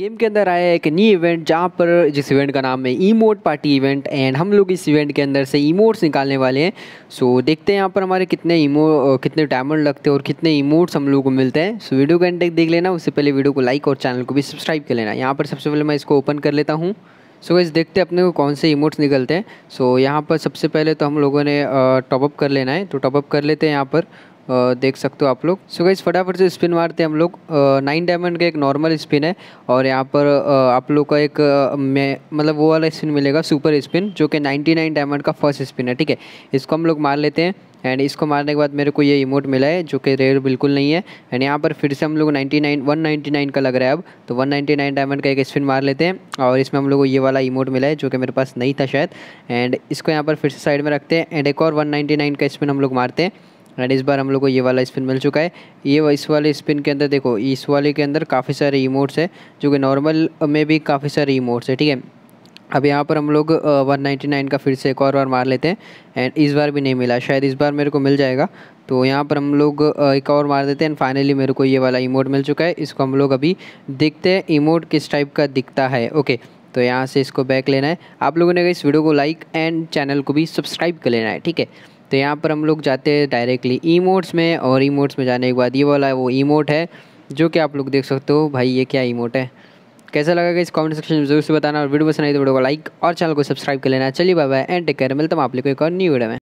game के अंदर आया एक न्यू इवेंट जहाँ पर जिस इवेंट का नाम है ईमोट पार्टी इवेंट एंड हम लोग इस इवेंट के अंदर से ईमोट्स निकालने वाले हैं सो so, देखते हैं यहाँ पर हमारे कितने इमो कितने डायमंड लगते हैं और कितने इमोट्स हम लोग को मिलते हैं सो so, वीडियो का एंड तक देख लेना उससे पहले वीडियो को लाइक और चैनल को भी सब्सक्राइब कर लेना यहाँ पर सबसे पहले मैं इसको ओपन कर लेता हूँ सो so, इस देखते हैं अपने को कौन से इमोट्स निकलते हैं सो so, यहाँ पर सबसे पहले तो हम लोगों ने टॉपअप कर लेना है तो टॉपअप कर लेते हैं यहाँ पर देख सकते हो आप लोग सो गई फटाफट से स्पिन मारते हैं हम लोग नाइन डायमंड का एक नॉर्मल स्पिन है और यहाँ पर आप लोग का एक मतलब वो वाला स्पिन मिलेगा सुपर स्पिन जो कि नाइन्टी नाइन डायमंड का फर्स्ट स्पिन है ठीक है इसको हम लोग मार लेते हैं एंड इसको मारने के बाद मेरे को ये इमोट मिला है जो कि रेयर बिल्कुल नहीं है एंड यहाँ पर फिर से हम लोग 99 199 का लग रहा है अब तो 199 डायमंड का एक स्पिन मार लेते हैं और इसमें हम लोग को ये वाला इमोट मिला है जो कि मेरे पास नहीं था शायद एंड इसको यहाँ पर फिर से साइड में रखते हैं एंड एक और वन का स्पिन हम लोग मारते हैं एंड इस बार हम लोग को ये वाला स्पिन मिल चुका है ये इस वाले स्पिन के अंदर देखो इस वाले के अंदर काफ़ी सारे ईमोट्स है जो कि नॉर्मल में भी काफ़ी सारे रिमोट्स है ठीक है अब यहाँ पर हम लोग वन नाइन्टी नाइन का फिर से एक और बार मार लेते हैं एंड इस बार भी नहीं मिला शायद इस बार मेरे को मिल जाएगा तो यहाँ पर हम लोग एक और मार देते हैं फाइनली मेरे को ये वाला इमोट मिल चुका है इसको हम लोग अभी देखते हैं इमोट किस टाइप का दिखता है ओके तो यहाँ से इसको बैक लेना है आप लोगों ने इस वीडियो को लाइक एंड चैनल को भी सब्सक्राइब कर लेना है ठीक है तो यहाँ पर हम लोग जाते हैं डायरेक्टली ईमोट्स में और ईमोट्स में जाने के बाद ये वाला वो ईमोट है जो कि आप लोग देख सकते हो भाई ये क्या ईमोट है कैसा लगा इस कमेंट सेक्शन में जरूर से बताना और वीडियो पसंद आई तो वीडियो को लाइक और चैनल को सब्सक्राइब कर लेना चलिए bye bye and take care मिलता हूँ आप लोग को एक और न्यू वीडियो में